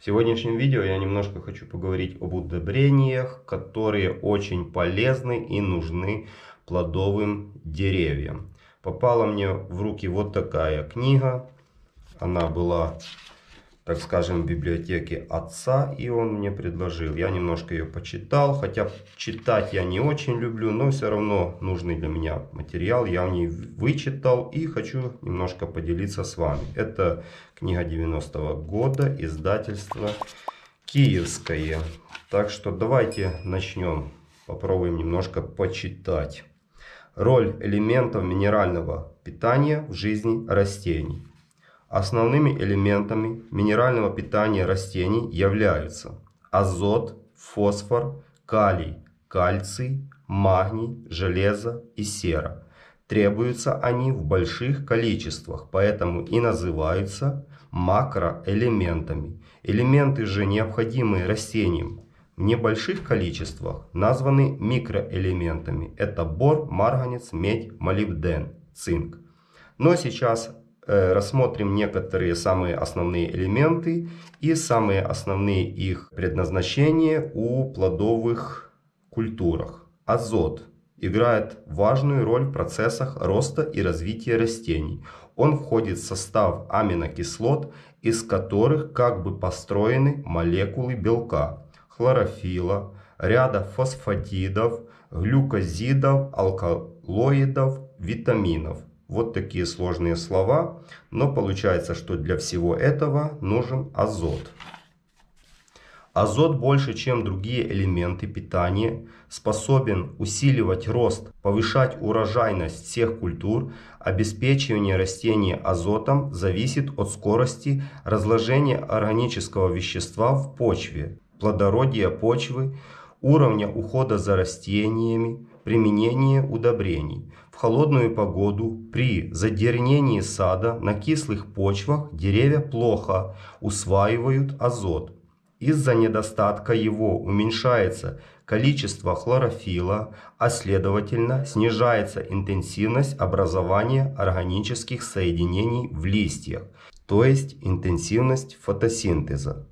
В сегодняшнем видео я немножко хочу поговорить об удобрениях, которые очень полезны и нужны плодовым деревьям. Попала мне в руки вот такая книга. Она была так скажем, библиотеке отца, и он мне предложил. Я немножко ее почитал, хотя читать я не очень люблю, но все равно нужный для меня материал я в ней вычитал и хочу немножко поделиться с вами. Это книга 90-го года, издательство «Киевское». Так что давайте начнем, попробуем немножко почитать. Роль элементов минерального питания в жизни растений. Основными элементами минерального питания растений являются азот, фосфор, калий, кальций, магний, железо и сера. Требуются они в больших количествах, поэтому и называются макроэлементами. Элементы же, необходимые растениям в небольших количествах, названы микроэлементами. Это бор, марганец, медь, молибден, цинк. Но сейчас Э, рассмотрим некоторые самые основные элементы и самые основные их предназначения у плодовых культурах. Азот играет важную роль в процессах роста и развития растений. Он входит в состав аминокислот, из которых как бы построены молекулы белка, хлорофила, ряда фосфатидов, глюкозидов, алкалоидов, витаминов – вот такие сложные слова. Но получается, что для всего этого нужен азот. Азот больше, чем другие элементы питания, способен усиливать рост, повышать урожайность всех культур. Обеспечивание растения азотом зависит от скорости разложения органического вещества в почве, плодородия почвы, уровня ухода за растениями, применения удобрений холодную погоду при задернении сада на кислых почвах деревья плохо усваивают азот. Из-за недостатка его уменьшается количество хлорофила, а следовательно снижается интенсивность образования органических соединений в листьях, то есть интенсивность фотосинтеза.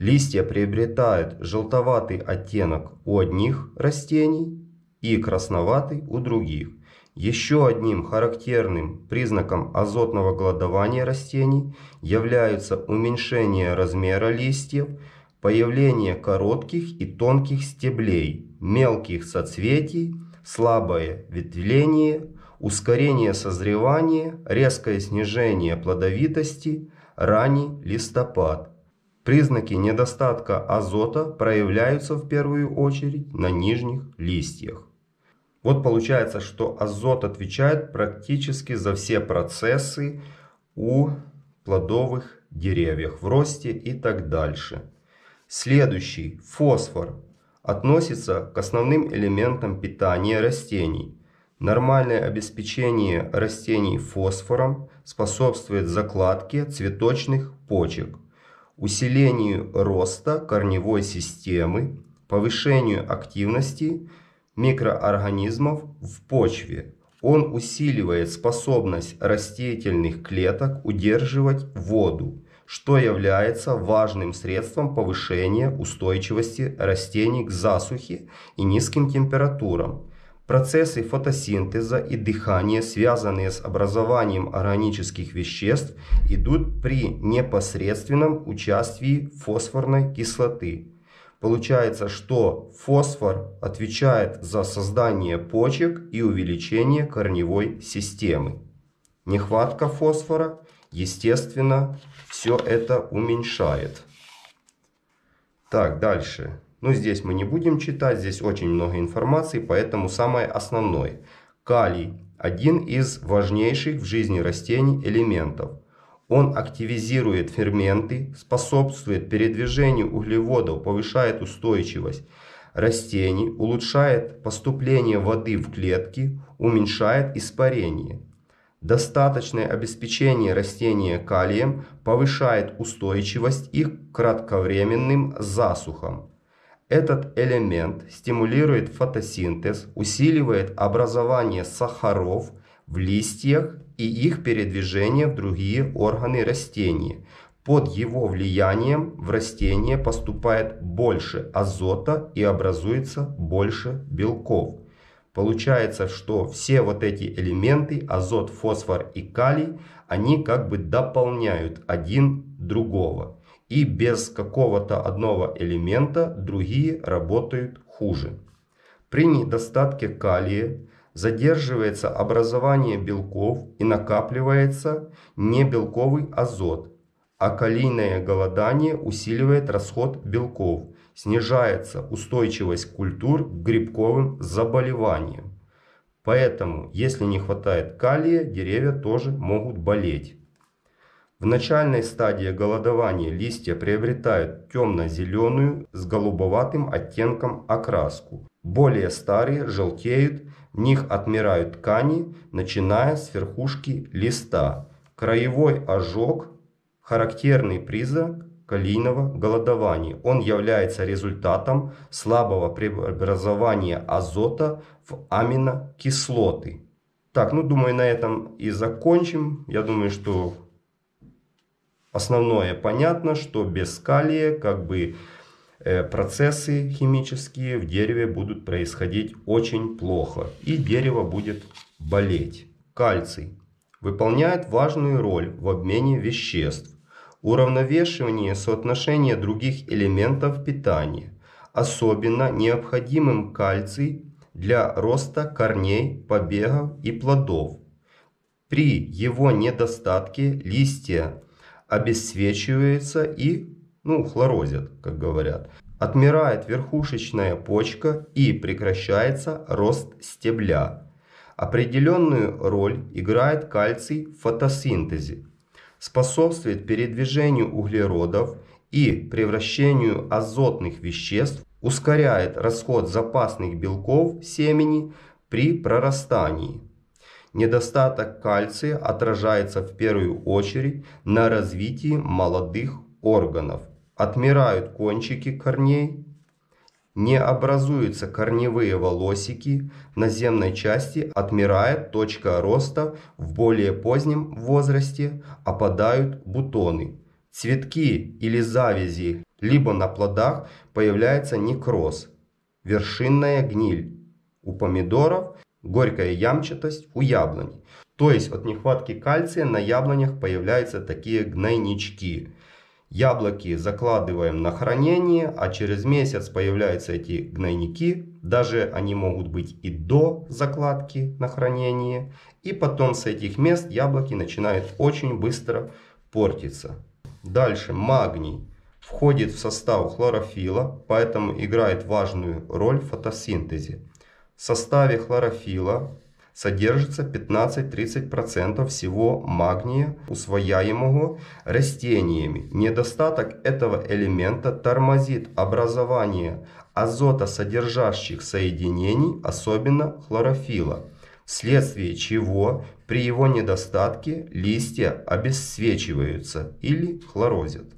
Листья приобретают желтоватый оттенок у одних растений и красноватый у других. Еще одним характерным признаком азотного голодования растений являются уменьшение размера листьев, появление коротких и тонких стеблей, мелких соцветий, слабое ветвление, ускорение созревания, резкое снижение плодовитости, ранний листопад. Признаки недостатка азота проявляются в первую очередь на нижних листьях. Вот получается, что азот отвечает практически за все процессы у плодовых деревьев в росте и так дальше. Следующий, фосфор, относится к основным элементам питания растений. Нормальное обеспечение растений фосфором способствует закладке цветочных почек, усилению роста корневой системы, повышению активности микроорганизмов в почве. Он усиливает способность растительных клеток удерживать воду, что является важным средством повышения устойчивости растений к засухе и низким температурам. Процессы фотосинтеза и дыхания, связанные с образованием органических веществ, идут при непосредственном участии фосфорной кислоты. Получается, что фосфор отвечает за создание почек и увеличение корневой системы. Нехватка фосфора, естественно, все это уменьшает. Так, дальше. Ну, здесь мы не будем читать, здесь очень много информации, поэтому самое основное. Калий – один из важнейших в жизни растений элементов – он активизирует ферменты, способствует передвижению углеводов, повышает устойчивость растений, улучшает поступление воды в клетки, уменьшает испарение. Достаточное обеспечение растения калием повышает устойчивость их к кратковременным засухам. Этот элемент стимулирует фотосинтез, усиливает образование сахаров в листьях и их передвижение в другие органы растения. Под его влиянием в растение поступает больше азота и образуется больше белков. Получается, что все вот эти элементы, азот, фосфор и калий, они как бы дополняют один другого. И без какого-то одного элемента другие работают хуже. При недостатке калия задерживается образование белков и накапливается небелковый азот, а калийное голодание усиливает расход белков, снижается устойчивость культур к грибковым заболеваниям. Поэтому, если не хватает калия, деревья тоже могут болеть. В начальной стадии голодования листья приобретают темно-зеленую с голубоватым оттенком окраску. Более старые желтеют них отмирают ткани, начиная с верхушки листа. Краевой ожог – характерный признак калийного голодования. Он является результатом слабого преобразования азота в аминокислоты. Так, ну думаю на этом и закончим. Я думаю, что основное понятно, что без калия как бы Э, процессы химические в дереве будут происходить очень плохо, и дерево будет болеть. Кальций выполняет важную роль в обмене веществ, уравновешивании соотношения других элементов питания. Особенно необходимым кальций для роста корней, побегов и плодов. При его недостатке листья обесцвечиваются и ну, хлорозит, как говорят. Отмирает верхушечная почка и прекращается рост стебля. Определенную роль играет кальций в фотосинтезе. Способствует передвижению углеродов и превращению азотных веществ, ускоряет расход запасных белков семени при прорастании. Недостаток кальция отражается в первую очередь на развитии молодых органов отмирают кончики корней, не образуются корневые волосики, на земной части отмирает точка роста в более позднем возрасте, опадают бутоны. Цветки или завязи, либо на плодах появляется некроз, вершинная гниль у помидоров, горькая ямчатость у яблонь. То есть от нехватки кальция на яблонях появляются такие гнойнички – Яблоки закладываем на хранение, а через месяц появляются эти гнойники. Даже они могут быть и до закладки на хранение. И потом с этих мест яблоки начинают очень быстро портиться. Дальше магний входит в состав хлорофила, поэтому играет важную роль в фотосинтезе. В составе хлорофила содержится 15-30% всего магния, усвояемого растениями. Недостаток этого элемента тормозит образование азота содержащих соединений, особенно хлорофила, вследствие чего при его недостатке листья обесцвечиваются или хлорозят.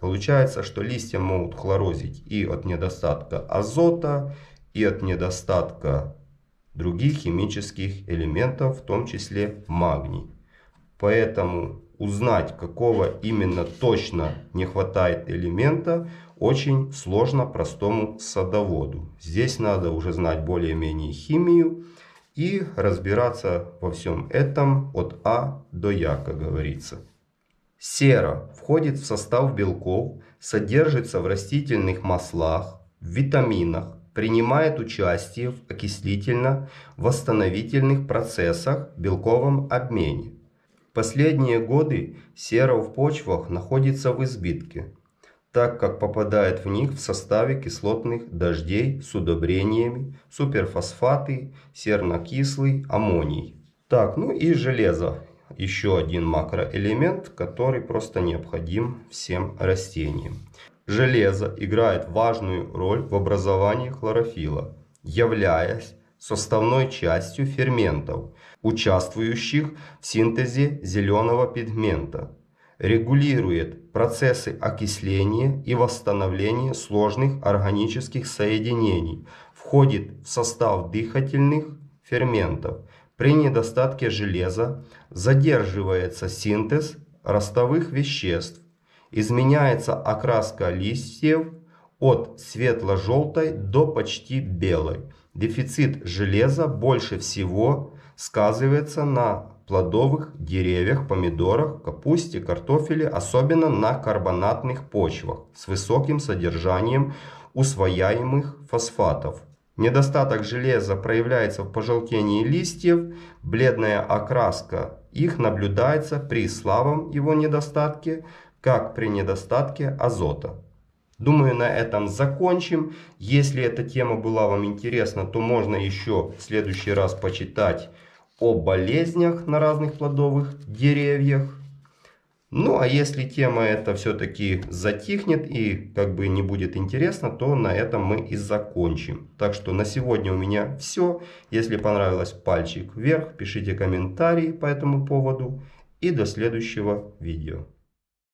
Получается, что листья могут хлорозить и от недостатка азота, и от недостатка других химических элементов, в том числе магний. Поэтому узнать, какого именно точно не хватает элемента, очень сложно простому садоводу. Здесь надо уже знать более-менее химию и разбираться во всем этом от А до Я, как говорится. Сера входит в состав белков, содержится в растительных маслах, витаминах, принимает участие в окислительно-восстановительных процессах в белковом обмене. Последние годы сера в почвах находится в избытке, так как попадает в них в составе кислотных дождей с удобрениями, суперфосфаты, сернокислый, аммоний. Так, ну и железо. Еще один макроэлемент, который просто необходим всем растениям. Железо играет важную роль в образовании хлорофила, являясь составной частью ферментов, участвующих в синтезе зеленого пигмента. Регулирует процессы окисления и восстановления сложных органических соединений, входит в состав дыхательных ферментов. При недостатке железа задерживается синтез ростовых веществ, изменяется окраска листьев от светло-желтой до почти белой. Дефицит железа больше всего сказывается на плодовых деревьях, помидорах, капусте, картофеле, особенно на карбонатных почвах с высоким содержанием усвояемых фосфатов. Недостаток железа проявляется в пожелтении листьев, бледная окраска их наблюдается при слабом его недостатке, как при недостатке азота. Думаю, на этом закончим. Если эта тема была вам интересна, то можно еще в следующий раз почитать о болезнях на разных плодовых деревьях. Ну а если тема эта все-таки затихнет и как бы не будет интересно, то на этом мы и закончим. Так что на сегодня у меня все. Если понравилось, пальчик вверх, пишите комментарии по этому поводу. И до следующего видео.